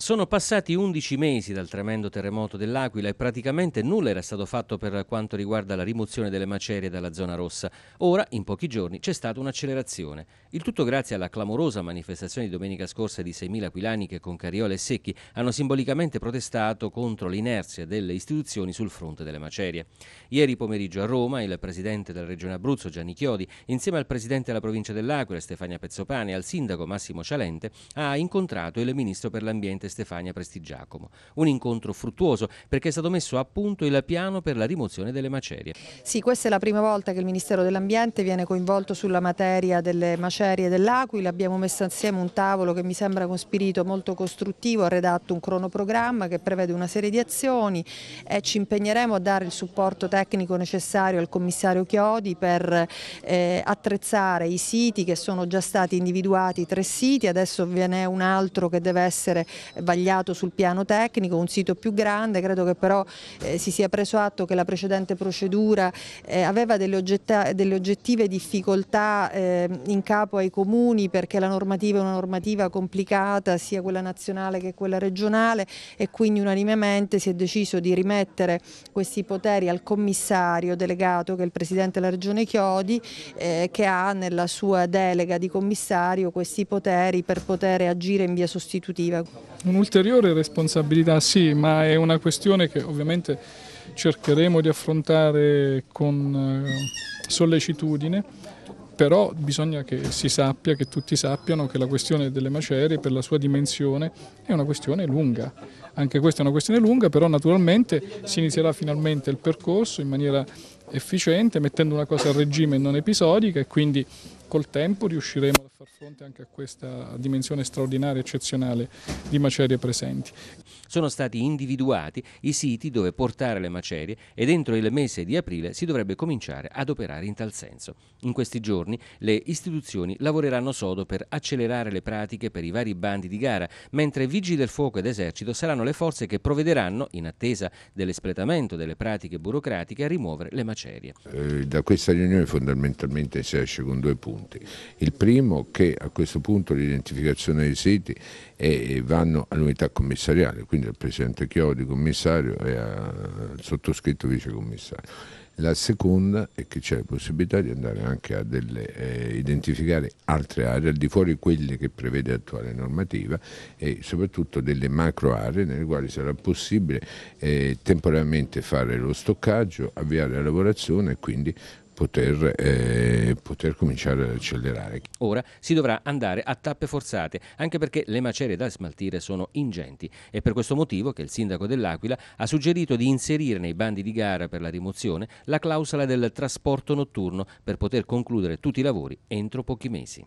Sono passati 11 mesi dal tremendo terremoto dell'Aquila e praticamente nulla era stato fatto per quanto riguarda la rimozione delle macerie dalla zona rossa. Ora, in pochi giorni, c'è stata un'accelerazione. Il tutto grazie alla clamorosa manifestazione di domenica scorsa di 6.000 aquilani che con Cariola e Secchi hanno simbolicamente protestato contro l'inerzia delle istituzioni sul fronte delle macerie. Ieri pomeriggio a Roma il presidente della regione Abruzzo, Gianni Chiodi, insieme al presidente della provincia dell'Aquila, Stefania Pezzopane, e al sindaco Massimo Cialente, ha incontrato il ministro per l'ambiente Stefania Prestigiacomo. Un incontro fruttuoso perché è stato messo a punto il piano per la rimozione delle macerie. Sì, questa è la prima volta che il Ministero dell'Ambiente viene coinvolto sulla materia delle macerie dell'Aquila. Abbiamo messo insieme un tavolo che mi sembra con spirito molto costruttivo, ha redatto un cronoprogramma che prevede una serie di azioni e ci impegneremo a dare il supporto tecnico necessario al commissario Chiodi per eh, attrezzare i siti che sono già stati individuati, tre siti, adesso ve n'è un altro che deve essere eh, vagliato sul piano tecnico, un sito più grande, credo che però eh, si sia preso atto che la precedente procedura eh, aveva delle, delle, oggettive difficoltà eh, in capo ai comuni perché la normativa è una normativa complicata sia quella nazionale che quella regionale e quindi unanimemente si è deciso di rimettere questi poteri al commissario delegato che è il Presidente della Regione Chiodi eh, che ha nella sua delega di commissario questi poteri per poter agire in via sostitutiva. Un'ulteriore responsabilità sì, ma è una questione che ovviamente cercheremo di affrontare con eh, sollecitudine, però bisogna che si sappia, che tutti sappiano che la questione delle macerie per la sua dimensione è una questione lunga. Anche questa è una questione lunga, però naturalmente si inizierà finalmente il percorso in maniera efficiente, mettendo una cosa a regime non episodica e quindi col tempo riusciremo a far fronte anche a questa dimensione straordinaria, e eccezionale di macerie presenti. Sono stati individuati i siti dove portare le macerie e dentro il mese di aprile si dovrebbe cominciare ad operare in tal senso. In questi giorni le istituzioni lavoreranno sodo per accelerare le pratiche per i vari bandi di gara, mentre vigili del fuoco ed esercito saranno le forze che provvederanno, in attesa dell'espletamento delle pratiche burocratiche, a rimuovere le macerie. Eh, da questa riunione fondamentalmente si esce con due punti. Il primo che a questo punto l'identificazione dei siti è, vanno all'unità commissariale, quindi al Presidente Chiodi commissario e al sottoscritto vicecommissario. La seconda è che c'è la possibilità di andare anche a delle, eh, identificare altre aree al di fuori quelle che prevede l'attuale normativa e soprattutto delle macro aree nelle quali sarà possibile eh, temporaneamente fare lo stoccaggio, avviare la lavorazione e quindi poter, eh, poter cominciare ad accelerare. Ora si dovrà andare a tappe forzate, anche perché le macerie da smaltire sono ingenti. È per questo motivo che il sindaco dell'Aquila ha suggerito di inserire nei bandi di gara per la rimozione la clausola del trasporto notturno per poter concludere tutti i lavori entro pochi mesi.